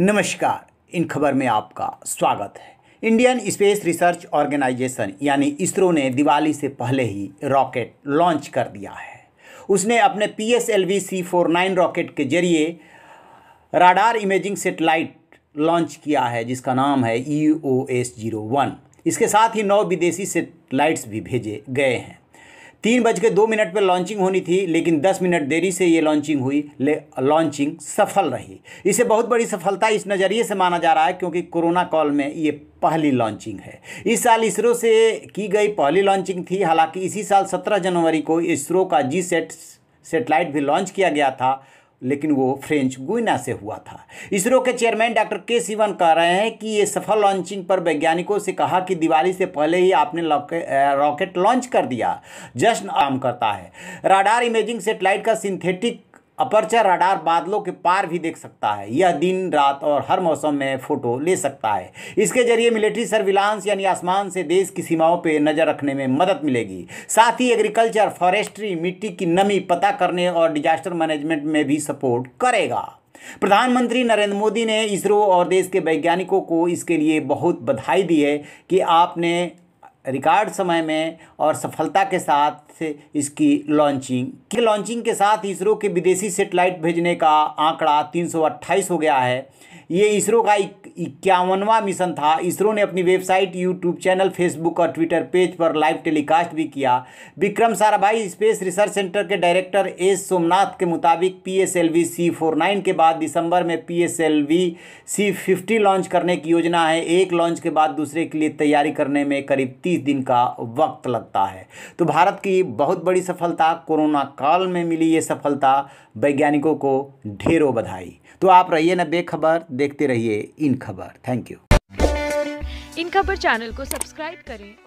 नमस्कार इन खबर में आपका स्वागत है इंडियन स्पेस रिसर्च ऑर्गेनाइजेशन यानी इसरो ने दिवाली से पहले ही रॉकेट लॉन्च कर दिया है उसने अपने P S L V C four nine rocket के जरिए राडार इमेजिंग सेटेलाइट लॉन्च किया है जिसका नाम है E e O S zero one इसके साथ ही नौ विदेशी सेटेलाइट्स भी भेजे गए हैं तीन बज के दो मिनट पर लॉन्चिंग होनी थी लेकिन दस मिनट देरी से ये लॉन्चिंग हुई लॉन्चिंग सफल रही इसे बहुत बड़ी सफलता इस नज़रिए से माना जा रहा है क्योंकि कोरोना कॉल में ये पहली लॉन्चिंग है इस साल इसरो से की गई पहली लॉन्चिंग थी हालांकि इसी साल सत्रह जनवरी को इसरो का जी सेट सेटेलाइट भी लॉन्च किया गया था लेकिन वो फ्रेंच गुइना से हुआ था इसरो के चेयरमैन डॉक्टर के सिवन कह रहे हैं कि ये सफल लॉन्चिंग पर वैज्ञानिकों से कहा कि दिवाली से पहले ही आपने रॉकेट लॉन्च कर दिया जश्न आम करता है राडार इमेजिंग सेटेलाइट का सिंथेटिक अपर्चर रडार बादलों के पार भी देख सकता है यह दिन रात और हर मौसम में फ़ोटो ले सकता है इसके जरिए मिलिट्री सर्विलांस यानी आसमान से देश की सीमाओं पर नज़र रखने में मदद मिलेगी साथ ही एग्रीकल्चर फॉरेस्ट्री मिट्टी की नमी पता करने और डिजास्टर मैनेजमेंट में भी सपोर्ट करेगा प्रधानमंत्री नरेंद्र मोदी ने इसरो और देश के वैज्ञानिकों को इसके लिए बहुत बधाई दी है कि आपने रिकॉर्ड समय में और सफलता के साथ इसकी लॉन्चिंग की लॉन्चिंग के साथ इसरो के विदेशी सेटेलाइट भेजने का आंकड़ा तीन हो गया है ये इसरो का इक्यावनवा मिशन था इसरो ने अपनी वेबसाइट यूट्यूब चैनल फेसबुक और ट्विटर पेज पर लाइव टेलीकास्ट भी किया Vikram Sarabhai space research centre के डायरेक्टर एस सोमनाथ के मुताबिक P S L V C four nine के बाद दिसंबर में P S L V C fifty launch करने की योजना है एक लॉन्च के बाद दूसरे के लिए तैयारी करने में करीब तीस दिन का वक्त लगता है तो भारत की बहुत बड़ी सफलता कोरोना काल में मिली ये सफलता वैज्ञानिकों को ढेरों बधाई तो आप रहिए ना बेखबर देखते रहिए इन खबर थैंक यू इन खबर चैनल को सब्सक्राइब करें